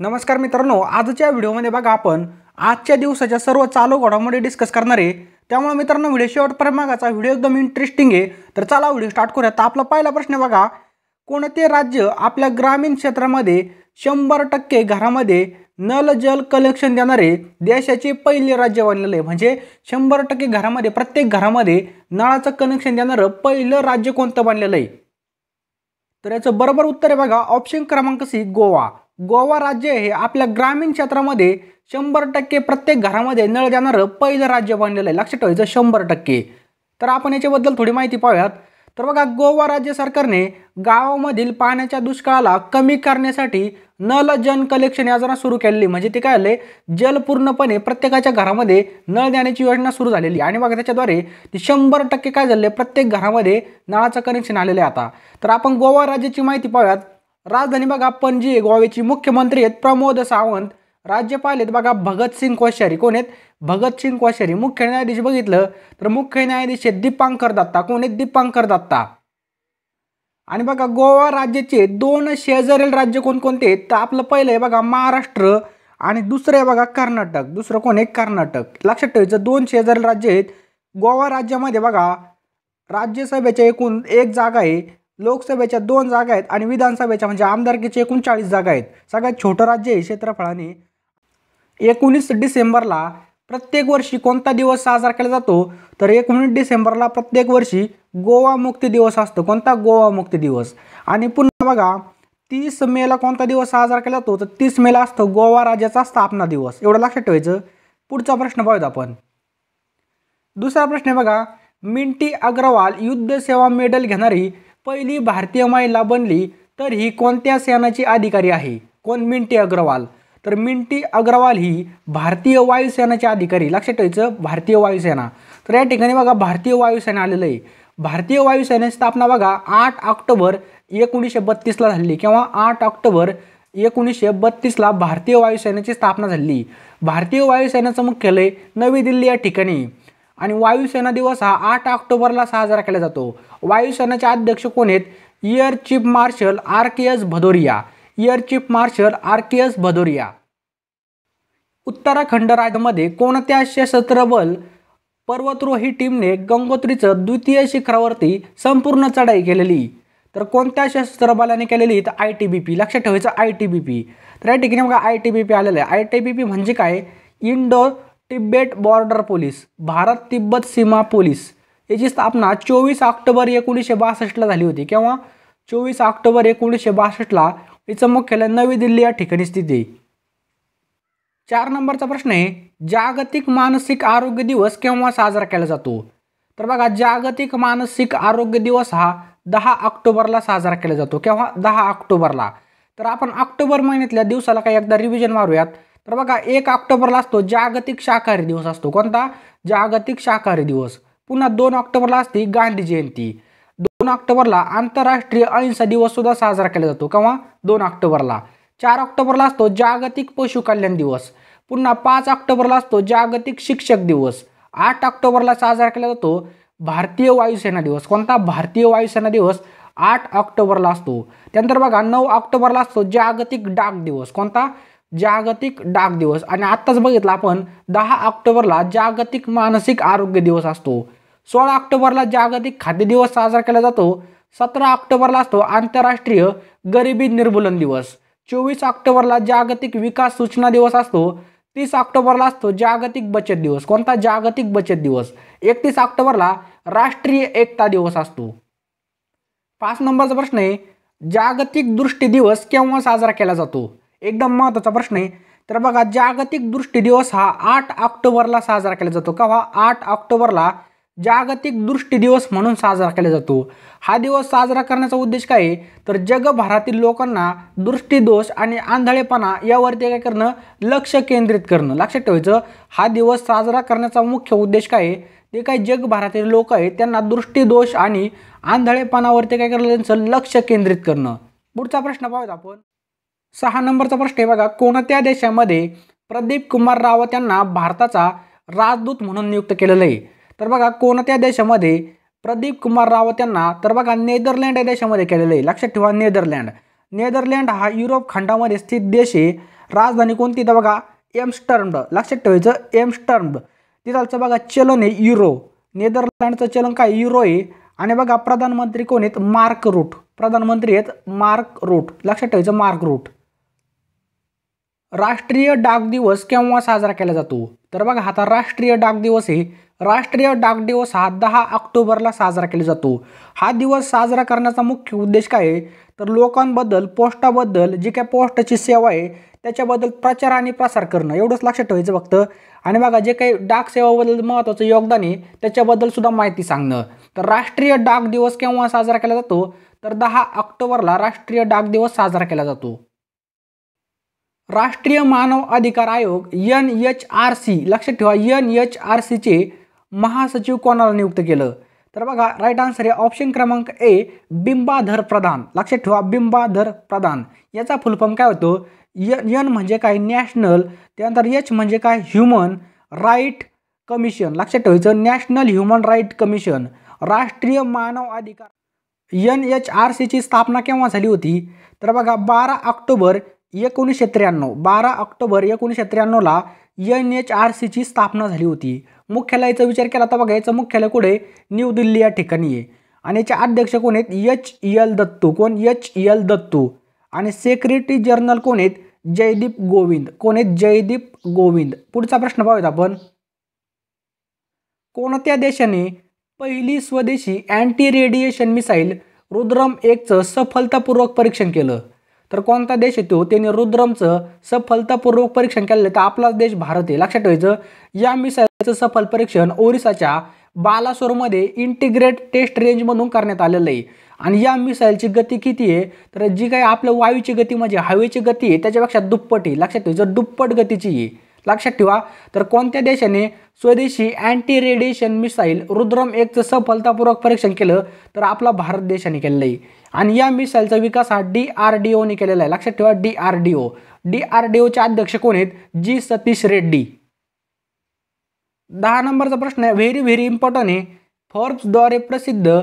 नमस्कार मित्रांनो आजच्या व्हिडिओमध्ये बघा आपण आजच्या दिवसाच्या सर्व चालू घडामोडी डिस्कस करणार आहे त्यामुळे मित्रांनो व्हिडिओ शेवटपर्यंत मागाचा व्हिडिओ एकदम इंटरेस्टिंग आहे तर चला व्हिडिओ स्टार्ट करूया तर आपला पहिला प्रश्न बघा कोणते राज्य आपल्या ग्रामीण क्षेत्रामध्ये शंभर टक्के घरामध्ये नल जल कलेक्शन देणारे देशाचे पहिले राज्य बनलेलं आहे म्हणजे शंभर टक्के घरामध्ये प्रत्येक घरामध्ये नळाचं कनेक्शन देणारं पहिलं राज्य कोणतं बनलेलं आहे तर याचं बरोबर उत्तर आहे बघा ऑप्शन क्रमांक सी गोवा गोवा राज्य हे आपल्या ग्रामीण क्षेत्रामध्ये शंभर टक्के प्रत्येक घरामध्ये नळ देणारं पहिलं राज्य बनलेलं आहे लक्षात ठेवायचं शंभर टक्के तर आपण याच्याबद्दल थोडी माहिती पाहूयात तर बघा गोवा राज्य सरकारने गावामधील पाण्याच्या दुष्काळाला कमी करण्यासाठी नळ जन कलेक्शन योजना सुरू केलेली म्हणजे ते काय आले जल पूर्णपणे प्रत्येकाच्या घरामध्ये नळ देण्याची योजना सुरू झालेली आणि बघा त्याच्याद्वारे ती शंभर टक्के काय झाले प्रत्येक घरामध्ये नळाचं कनेक्शन आलेलं आहे आता तर आपण गोवा राज्याची माहिती पाहूयात राजधानी बघा पणजी गोव्याची मुख्यमंत्री आहेत प्रमोद सावंत राज्यपाल आहेत बघा भगतसिंग कोश्यारी कोण आहेत भगतसिंग कोश्यारी मुख्य न्यायाधीश बघितलं तर मुख्य न्यायाधीश आहेत दीपांकर दत्ता कोण आहेत दीपांकर दत्ता आणि बघा गोवा राज्याचे दोन शेजारील राज्य कोणकोणते आहेत तर आपलं पहिलं आहे बघा महाराष्ट्र आणि दुसरं आहे बघा कर्नाटक दुसरं कोण आहे कर्नाटक लक्षात ठेवायचं दोन शेजारील राज्य आहेत गोवा राज्यामध्ये बघा राज्यसभेच्या एकूण एक जागा आहे लोकसभेच्या दोन जागा आहेत आणि विधानसभेच्या म्हणजे आमदारकीच्या एकोणचाळीस जागा आहेत सगळ्यात छोटं राज्य आहे क्षेत्रफळाने एकोणीस डिसेंबरला प्रत्येक वर्षी कोणता दिवस साजरा केला जातो तर एकोणीस डिसेंबरला प्रत्येक वर्षी गोवा मुक्ती दिवस असतो कोणता गोवा मुक्ती दिवस आणि पुन्हा बघा तीस मेला कोणता दिवस साजरा केला जातो तर तीस मेला असतो गोवा राज्याचा स्थापना दिवस एवढं लक्षात ठेवायचं पुढचा प्रश्न पाहूयात आपण दुसरा प्रश्न आहे बघा मिंटी अग्रवाल युद्ध सेवा मेडल घेणारी पहिली भारतीय महिला बनली तर ही कोणत्या सेनाची अधिकारी आहे कोण मिंटी अग्रवाल तर मिंटी अग्रवाल ही भारतीय वायुसेनाचे अधिकारी लक्षात ठेवायचं भारतीय वायुसेना तर या ठिकाणी बघा भारतीय वायुसेना आलेलं आहे भारतीय वायुसेनेची स्थापना बघा आठ ऑक्टोबर एकोणीसशे बत्तीसला झाली किंवा आठ ऑक्टोबर एकोणीसशे बत्तीसला भारतीय वायुसेनेची स्थापना झाली भारतीय वायुसेनेचं मुख्यालय नवी दिल्ली या ठिकाणी आणि वायुसेना दिवस हा आठ ऑक्टोबरला साजरा केला जातो वायुसेनेचे अध्यक्ष कोण आहेत air chief marshal R K S Bhadauria air chief marshal R K S Bhadauria Uttarakhand राज्यामध्ये कोणत्या सशस्त्र बल पर्वतरोही टीमने गंगोत्रीचं द्वितीय शिखरावरती संपूर्ण चढाई केलेली तर कोणत्या सशस्त्र बलाने केलेली तर आय टी बी पी लक्षात ठेवायचं आय टी बी पी तर या ठिकाणी बघा आय टी बी पी आलेलं आहे आय टी बी पी म्हणजे काय Indo Tibet border police Bharat Tibet सीमा पोलीस याची स्थापना चोवीस ऑक्टोबर एकोणीसशे बासष्टला झाली होती किंवा चोवीस ऑक्टोबर एकोणीसशे बासष्टला याचं मुख्यालय नवी दिल्ली या ठिकाणी स्थित आहे चार नंबरचा प्रश्न आहे जागतिक मानसिक आरोग्य दिवस केव्हा साजरा केला जातो तर बघा जागतिक मानसिक आरोग्य दिवस हा दहा ऑक्टोबरला साजरा केला जातो केव्हा दहा ऑक्टोबरला तर आपण ऑक्टोबर महिन्यातल्या दिवसाला काही एकदा रिव्हिजन मारूयात तर बघा एक ऑक्टोबरला असतो जागतिक शाकाहारी दिवस असतो कोणता जागतिक शाकाहारी दिवस पुन्हा दोन ऑक्टोबरला असते गांधी जयंती दोन ऑक्टोबरला आंतरराष्ट्रीय अहिंसा दिवस सुद्धा साजरा केला जातो किंवा दोन ऑक्टोबरला चार ऑक्टोबरला असतो जागतिक पशु कल्याण दिवस पुन्हा पाच ऑक्टोबरला असतो जागतिक शिक्षक दिवस आठ ऑक्टोबरला साजरा केला जातो भारतीय वायुसेना दिवस कोणता भारतीय वायुसेना दिवस आठ ऑक्टोबरला असतो त्यानंतर बघा नऊ ऑक्टोबरला असतो जागतिक डाक दिवस कोणता जागतिक डाक दिवस आणि आत्ताच बघितलं आपण दहा ऑक्टोबरला जागतिक मानसिक आरोग्य दिवस असतो सोळा ऑक्टोबरला जागतिक खाद्य दिवस साजरा केला जातो सतरा ऑक्टोबरला असतो आंतरराष्ट्रीय गरिबी निर्मूलन दिवस चोवीस ऑक्टोबरला जागतिक विकास सूचना दिवस असतो तीस ऑक्टोबरला असतो जागतिक बचत दिवस कोणता जागतिक बचत दिवस एकतीस ऑक्टोबरला राष्ट्रीय एकता दिवस असतो पाच नंबरचा प्रश्न आहे जागतिक दृष्टी दिवस केव्हा साजरा केला जातो एकदम महत्त्वाचा प्रश्न आहे तर बघा जागतिक दृष्टी दिवस हा आठ ऑक्टोबरला साजरा केला जातो वा हो? आठ ऑक्टोबरला जागतिक दृष्टी दिवस म्हणून साजरा केला जातो हा दिवस साजरा करण्याचा उद्देश काय आहे तर जगभरातील लोकांना दृष्टीदोष आणि आंधळेपणा यावरती काय करणं लक्ष केंद्रित करणं लक्षात ठेवायचं हा दिवस साजरा करण्याचा मुख्य उद्देश काय आहे ते काय जगभरातील लोक आहेत त्यांना दृष्टीदोष आणि आंधळेपणावरती काय करणं त्यांचं लक्ष केंद्रित करणं पुढचा प्रश्न पाहूयात आपण सहा नंबरचा प्रश्न आहे बघा कोणत्या देशामध्ये प्रदीप कुमार रावत यांना भारताचा राजदूत म्हणून नियुक्त केलेलं आहे तर बघा कोणत्या देशामध्ये प्रदीप कुमार रावत यांना तर बघा नेदरलँड या देशामध्ये केलेलं आहे लक्षात ठेवा नेदरलँड नेदरलँड हा युरोप खंडामध्ये स्थित देश आहे राजधानी कोणती तर बघा एम्स्टर्मड लक्षात ठेवायचं एम्स्टर्मड तिथालचं बघा चलन आहे युरो नेदरलँडचं चलन काय युरो आहे आणि बघा प्रधानमंत्री कोण आहेत मार्क रूट प्रधानमंत्री आहेत मार्क रूट लक्षात ठेवायचं मार्क रूट राष्ट्रीय डाक दिवस केव्हा साजरा केला जातो तर बघा आता राष्ट्रीय डाक दिवस हे राष्ट्रीय डाक दिवस हा दहा ऑक्टोबरला साजरा केला जातो हा दिवस साजरा करण्याचा मुख्य उद्देश काय आहे तर लोकांबद्दल पोस्टाबद्दल जी काय पोस्टची सेवा आहे त्याच्याबद्दल प्रचार आणि प्रसार करणं एवढंच लक्षात ठेवायचं फक्त आणि बघा जे काही डाक सेवाबद्दल महत्त्वाचं योगदान आहे त्याच्याबद्दल सुद्धा माहिती सांगणं तर राष्ट्रीय डाक दिवस केव्हा साजरा केला जातो तर दहा ऑक्टोबरला राष्ट्रीय डाक दिवस साजरा केला जातो राष्ट्रीय मानव अधिकार आयोग एन एच आर सी लक्षात ठेवा एन एच आर सीचे महासचिव कोणाला नियुक्त केलं तर बघा राईट आन्सर आहे ऑप्शन क्रमांक ए बिंबाधर प्रधान लक्षात ठेवा बिंबाधर प्रधान याचा फुलफॉर्म काय होतो यन म्हणजे काय नॅशनल त्यानंतर एच म्हणजे काय ह्युमन राईट कमिशन लक्षात ठेवायचं नॅशनल ह्युमन राईट कमिशन राष्ट्रीय मानव अधिकार एन एच आर सीची स्थापना केव्हा झाली होती तर बघा बारा ऑक्टोबर एकोणीसशे त्र्याण्णव बारा ऑक्टोबर एकोणीसशे त्र्याण्णवला एन एच आर सीची स्थापना झाली होती मुख्यालयाचा विचार केला तर बघा मुख्यालय कुठे न्यू दिल्ली या ठिकाणी आहे आणि याचे अध्यक्ष कोण आहेत एच एल दत्तू कोण एच एल दत्तू आणि सेक्रेटरी जनरल कोण आहेत जयदीप गोविंद कोण आहेत जयदीप गोविंद पुढचा प्रश्न पाहूयात आपण कोणत्या देशाने पहिली स्वदेशी अँटी रेडिएशन मिसाईल रुद्रम एकचं सफलतापूर्वक परीक्षण केलं तर कोणता देश येतो त्याने रुद्रमचं सफलतापूर्वक परीक्षण केलेलं तर आपला देश भारत आहे लक्षात ठेवायचं या मिसाईलचं सफल परीक्षण ओरिसाच्या बालासोरमध्ये इंटिग्रेट टेस्ट रेंज म्हणून करण्यात आलेलं आहे आणि या मिसाईलची गती किती आहे तर जी काही आपल्या वायूची गती म्हणजे हवेची गती आहे त्याच्यापेक्षा दुप्पट आहे लक्षात ठेवायचं दुप्पट गतीची आहे लक्षात ठेवा तर कोणत्या देशाने स्वदेशी अँटी रेडिएशन मिसाईल रुद्रम एकचं सफलतापूर्वक परीक्षण केलं तर आपला भारत देशाने केलेलं आहे आणि या मिसाईलचा विकास हा डी आर डी ओने केलेला आहे लक्षात ठेवा D R D O D R D ओचे अध्यक्ष कोण आहेत जी सतीश रेड्डी दहा नंबरचा प्रश्न आहे व्हेरी व्हेरी इम्पॉर्टंट आहे फोर्ब्सद्वारे प्रसिद्ध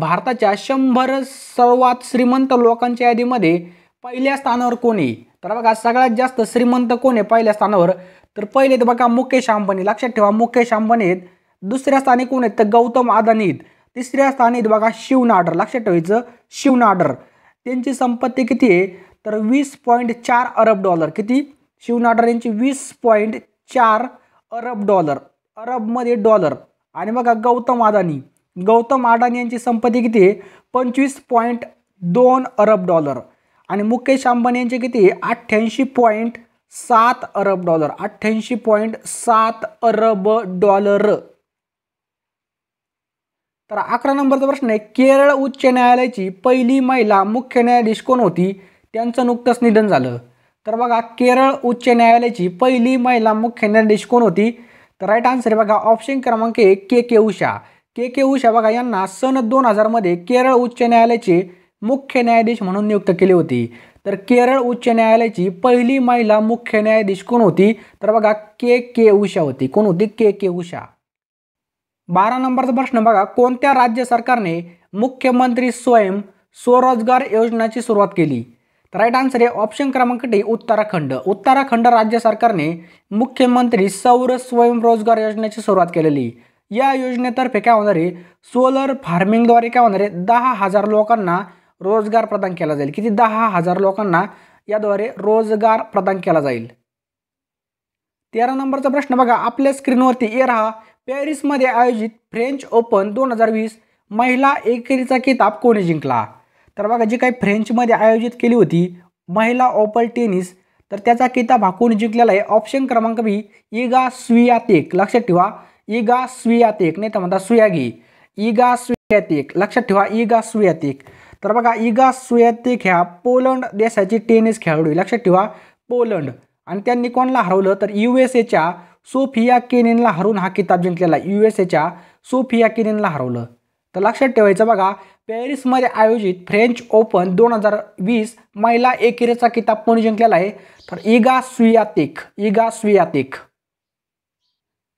भारताच्या शंभर सर्वात श्रीमंत लोकांच्या यादीमध्ये पहिल्या स्थानावर कोण आहे तर बघा सगळ्यात जास्त श्रीमंत कोण आहे पहिल्या स्थानावर तर पहिले तर बघा मुकेश अंबानी लक्षात ठेवा मुकेश अंबानी आहेत दुसऱ्या स्थानी कोण आहेत तर गौतम अदानी तिसऱ्या स्थानी बघा बघा शिवनाडर लक्षात ठेवायचं शिवनाडर त्यांची संपत्ती किती आहे तर वीस पॉईंट चार अरब डॉलर किती शिवनाडर यांची वीस पॉईंट चार अरब डॉलर अरबमध्ये डॉलर आणि बघा गौतम अदानी गौतम अदानी यांची संपत्ती किती आहे पंचवीस पॉईंट दोन अरब डॉलर आणि मुकेश अंबानी यांची किती आहे अठ्ठ्याऐंशी पॉईंट सात अरब डॉलर अठ्ठ्याऐंशी पॉईंट सात अरब डॉलर तर अकरा नंबरचा प्रश्न आहे केरळ उच्च न्यायालयाची पहिली महिला मुख्य न्यायाधीश कोण होती त्यांचं नुकतंच निधन झालं तर बघा केरळ उच्च न्यायालयाची पहिली महिला मुख्य न्यायाधीश कोण होती तर राईट आन्सर बघा ऑप्शन क्रमांक एक के के उषा के के उषा बघा यांना सन दोन हजारमध्ये केरळ उच्च न्यायालयाचे मुख्य न्यायाधीश म्हणून नियुक्त केली होती तर केरळ उच्च न्यायालयाची पहिली महिला मुख्य न्यायाधीश कोण होती तर बघा के के उषा होती कोण होती के के उषा बारा नंबरचा प्रश्न बघा कोणत्या राज्य सरकारने मुख्यमंत्री स्वयं स्वरोजगार योजनाची सुरुवात केली तर राईट आन्सर आहे ऑप्शन क्रमांक डी उत्तराखंड उत्तराखंड राज्य सरकारने मुख्यमंत्री सौर स्वयंरोजगार योजनेची सुरुवात केलेली या योजनेतर्फे काय होणार आहे सोलर फार्मिंगद्वारे काय होणार आहे दहा हजार लोकांना रोजगार प्रदान केला जाईल किती दहा हजार लोकांना याद्वारे रोजगार प्रदान केला जाईल तेरा नंबरचा प्रश्न बघा आपल्या स्क्रीनवरती ए रहा पॅरिसमध्ये आयोजित फ्रेंच ओपन दोन हजार वीस महिला एकेरीचा किताब कोणी जिंकला तर बघा जी काही फ्रेंचमध्ये आयोजित केली होती महिला ओपन टेनिस तर त्याचा किताब हा कोणी जिंकलेला आहे ऑप्शन क्रमांक बी इगा स्वियातेक लक्षात ठेवा इगा स्वियातेक नाही तर म्हणता सुयागी इगा स्वियातेक लक्षात ठेवा इगा स्वियातेक तर बघा इगा सुयातिक ह्या पोलंड देशाची टेनिस खेळाडू लक्षात ठेवा पोलंड आणि त्यांनी कोणला हरवलं तर यू एस एच्या सोफिया केनेनला हरवून हा किताब जिंकलेला यू एस एच्या सोफिया केनेनला हरवलं तर लक्षात ठेवायचं बघा पॅरिसमध्ये आयोजित फ्रेंच ओपन दोन हजार वीस महिला एकेरीचा किताब कोणी जिंकलेला आहे तर इगा सुयातिक इगा सुयातिक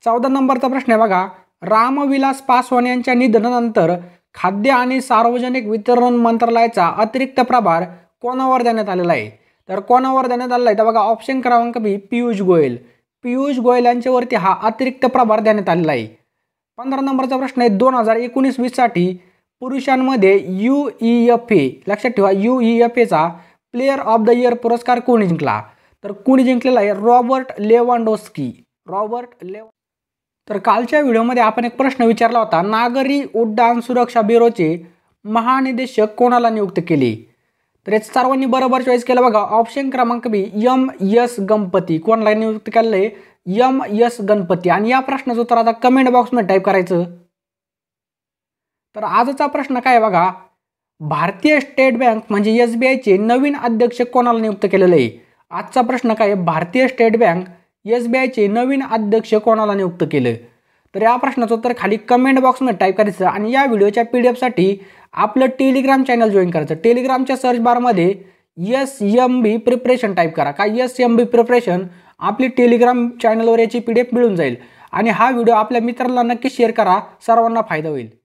चौदा नंबरचा प्रश्न आहे बघा रामविलास पासवान यांच्या निधनानंतर खाद्य आणि सार्वजनिक वितरण मंत्रालयाचा अतिरिक्त प्रभार कोणावर देण्यात आलेला आहे तर कोणावर देण्यात आलेला आहे तर बघा ऑप्शन क्रमांक बी पियुष गोयल पियुष गोयल यांच्यावरती हा अतिरिक्त प्रभार देण्यात आलेला आहे पंधरा नंबरचा प्रश्न आहे दोन हजार एकोणीस वीससाठी पुरुषांमध्ये यू ई एफ ए लक्षात ठेवा यू ई एफ एचा प्लेअर ऑफ द इयर पुरस्कार कोणी जिंकला तर कोणी जिंकलेला आहे रॉबर्ट लेवांडोस्की रॉबर्ट लेवा तर कालच्या व्हिडिओमध्ये आपण एक प्रश्न विचारला होता नागरी उड्डाण सुरक्षा ब्युरोचे महानिदेशक कोणाला नियुक्त केले तर याचं सर्वांनी बरोबर चॉईस केलं बघा ऑप्शन क्रमांक बी यम यस गणपती कोणाला नियुक्त केलेलं आहे यम यस गणपती आणि या प्रश्नाचं उत्तर आता कमेंट बॉक्समध्ये टाईप करायचं तर आजचा प्रश्न काय बघा भारतीय स्टेट बँक म्हणजे एस बी आयचे नवीन अध्यक्ष कोणाला नियुक्त केलेलं आहे आजचा प्रश्न काय भारतीय स्टेट बँक एस बी आयचे नवीन अध्यक्ष कोणाला नियुक्त केलं तर या प्रश्नाचं उत्तर खाली कमेंट बॉक्समध्ये टाईप करायचं आणि या व्हिडिओच्या पी डी एफसाठी आपलं टेलिग्राम चॅनल जॉईन करायचं टेलिग्रामच्या सर्च बारमध्ये S M B preparation type करा का एस एम बी प्रिपरेशन आपली टेलिग्राम चॅनलवर याची पी डी एफ मिळून जाईल आणि हा व्हिडिओ आपल्या मित्रांना नक्की शेअर करा सर्वांना फायदा होईल